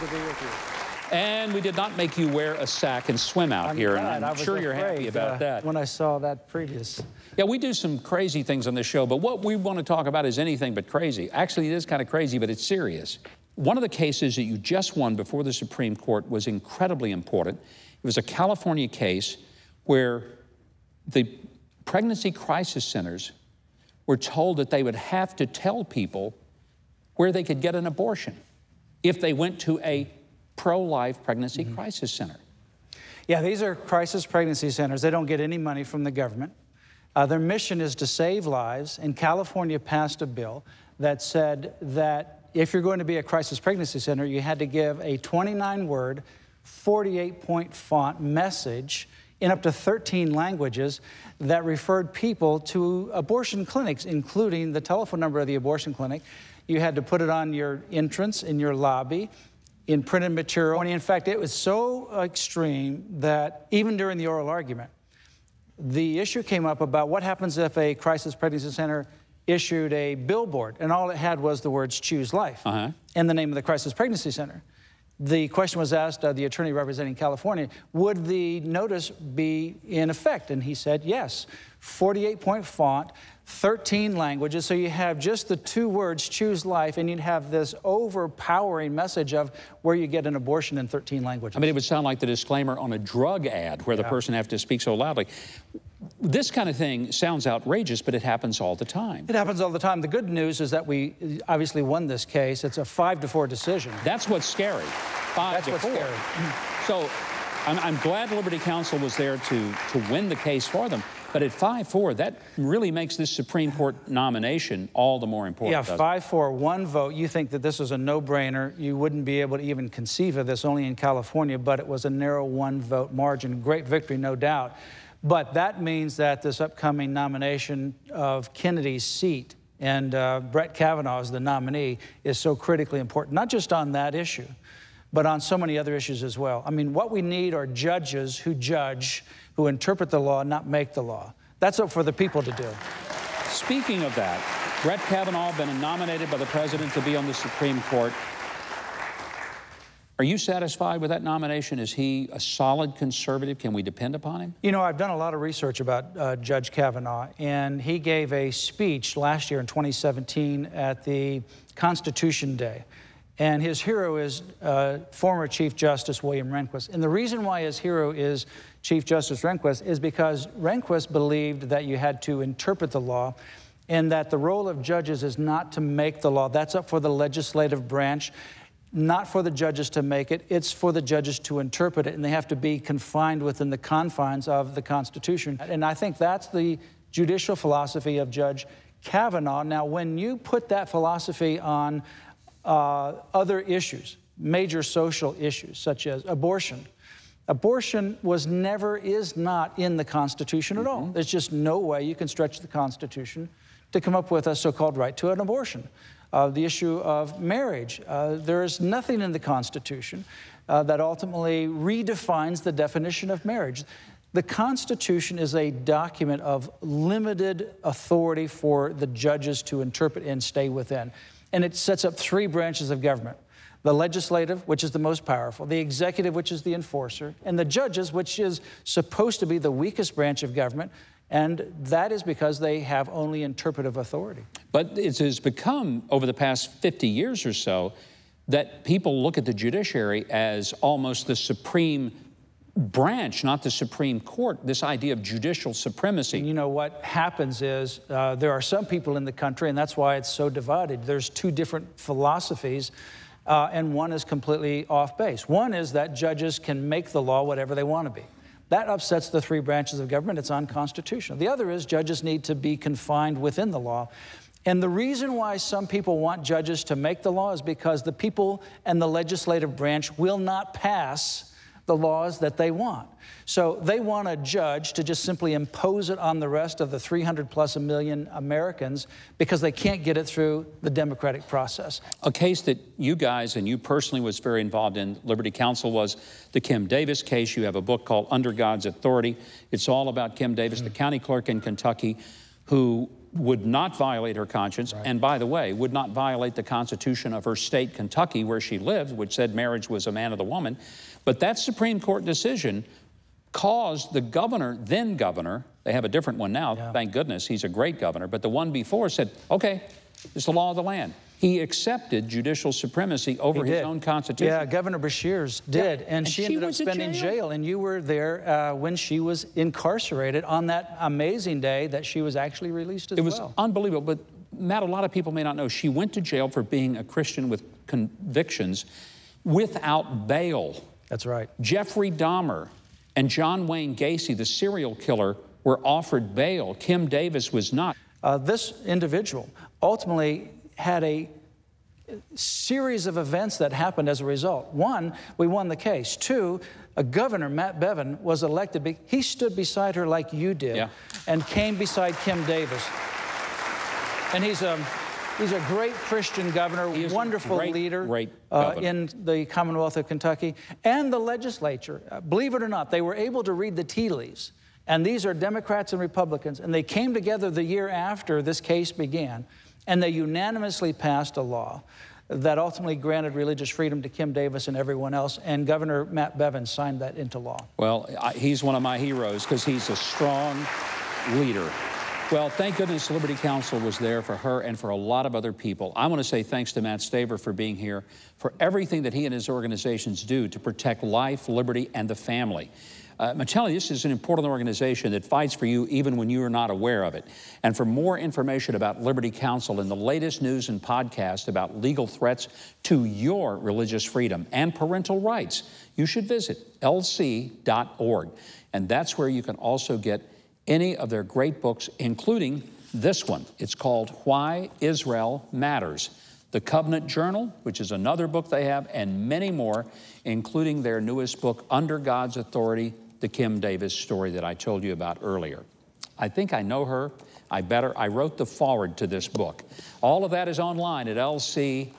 to be with you. And we did not make you wear a sack and swim out I'm here, glad. and I'm sure afraid, you're happy about uh, that. When I saw that previous. Yeah, we do some crazy things on this show, but what we want to talk about is anything but crazy. Actually, it is kind of crazy, but it's serious. One of the cases that you just won before the Supreme Court was incredibly important. It was a California case where the pregnancy crisis centers were told that they would have to tell people where they could get an abortion if they went to a pro life pregnancy mm-hmm. crisis center? Yeah, these are crisis pregnancy centers. They don't get any money from the government. Uh, their mission is to save lives, and California passed a bill that said that if you're going to be a crisis pregnancy center, you had to give a 29 word, 48 point font message in up to 13 languages that referred people to abortion clinics, including the telephone number of the abortion clinic you had to put it on your entrance in your lobby in printed material. And in fact, it was so extreme that even during the oral argument, the issue came up about what happens if a crisis pregnancy center issued a billboard and all it had was the words choose life uh -huh. and the name of the crisis pregnancy center. The question was asked by the attorney representing California, would the notice be in effect? And he said yes. 48 point font, 13 languages. So you have just the two words, choose life, and you'd have this overpowering message of where you get an abortion in 13 languages. I mean, it would sound like the disclaimer on a drug ad where yeah. the person has to speak so loudly. This kind of thing sounds outrageous, but it happens all the time. It happens all the time. The good news is that we uh, obviously won this case. It's a five to four decision. That's what's scary. Five That's to what's four. Scary. So I'm, I'm glad Liberty Counsel was there to, to win the case for them. But at 5 4, that really makes this Supreme Court nomination all the more important. Yeah, 5 4, one vote. You think that this is a no brainer. You wouldn't be able to even conceive of this only in California, but it was a narrow one vote margin. Great victory, no doubt. But that means that this upcoming nomination of Kennedy's seat and uh, Brett Kavanaugh as the nominee is so critically important, not just on that issue but on so many other issues as well. I mean, what we need are judges who judge, who interpret the law, not make the law. That's up for the people to do. Speaking of that, Brett Kavanaugh been nominated by the president to be on the Supreme Court. Are you satisfied with that nomination? Is he a solid conservative? Can we depend upon him? You know, I've done a lot of research about uh, Judge Kavanaugh, and he gave a speech last year in 2017 at the Constitution Day. And his hero is uh, former Chief Justice William Rehnquist. And the reason why his hero is Chief Justice Rehnquist is because Rehnquist believed that you had to interpret the law and that the role of judges is not to make the law. That's up for the legislative branch, not for the judges to make it. It's for the judges to interpret it, and they have to be confined within the confines of the Constitution. And I think that's the judicial philosophy of Judge Kavanaugh. Now, when you put that philosophy on uh, other issues, major social issues such as abortion. Abortion was never, is not in the Constitution at all. Mm-hmm. There's just no way you can stretch the Constitution to come up with a so called right to an abortion. Uh, the issue of marriage. Uh, there is nothing in the Constitution uh, that ultimately redefines the definition of marriage. The Constitution is a document of limited authority for the judges to interpret and stay within. And it sets up three branches of government the legislative, which is the most powerful, the executive, which is the enforcer, and the judges, which is supposed to be the weakest branch of government. And that is because they have only interpretive authority. But it has become, over the past 50 years or so, that people look at the judiciary as almost the supreme branch, not the Supreme Court, this idea of judicial supremacy. And you know, what happens is uh, there are some people in the country, and that's why it's so divided. There's two different philosophies, uh, and one is completely off base. One is that judges can make the law whatever they want to be. That upsets the three branches of government. It's unconstitutional. The other is judges need to be confined within the law. And the reason why some people want judges to make the law is because the people and the legislative branch will not pass the laws that they want. So they want a judge to just simply impose it on the rest of the 300 plus a million Americans because they can't get it through the democratic process. A case that you guys and you personally was very involved in, Liberty Counsel, was the Kim Davis case. You have a book called Under God's Authority. It's all about Kim Davis, mm -hmm. the county clerk in Kentucky, who would not violate her conscience, right. and by the way, would not violate the Constitution of her state, Kentucky, where she lived, which said marriage was a man of the woman. But that Supreme Court decision caused the governor, then governor, they have a different one now, yeah. thank goodness, he's a great governor, but the one before said, okay, it's the law of the land. He accepted judicial supremacy over his own constitution. Yeah, Governor Bashir's did, yeah. and, and, she, she ended up spending jail. jail. And you were there uh, when she was incarcerated on that amazing day that she was actually released as it well. It was unbelievable, but Matt, a lot of people may not know, she went to jail for being a Christian with convictions without bail. That's right. Jeffrey Dahmer and John Wayne Gacy, the serial killer, were offered bail. Kim Davis was not. Uh, this individual ultimately had a series of events that happened as a result. One, we won the case. Two, a governor, Matt Bevin, was elected. He stood beside her like you did yeah. and came beside Kim Davis. And he's a, um, he's a great Christian governor, he wonderful great, leader great uh, in the Commonwealth of Kentucky. And the legislature, uh, believe it or not, they were able to read the tea leaves. And these are Democrats and Republicans. And they came together the year after this case began. And they unanimously passed a law that ultimately granted religious freedom to Kim Davis and everyone else. And Governor Matt Bevin signed that into law. Well, I, he's one of my heroes because he's a strong leader. Well, thank goodness Liberty Counsel was there for her and for a lot of other people. I want to say thanks to Matt Staver for being here, for everything that he and his organizations do to protect life, liberty, and the family. Uh, Michelli, this is an important organization that fights for you even when you are not aware of it. And for more information about Liberty Counsel and the latest news and podcast about legal threats to your religious freedom and parental rights, you should visit lc.org. And that's where you can also get any of their great books, including this one. It's called Why Israel Matters. The Covenant Journal, which is another book they have, and many more, including their newest book, Under God's Authority The Kim Davis Story, that I told you about earlier. I think I know her. I better. I wrote the forward to this book. All of that is online at lc.org.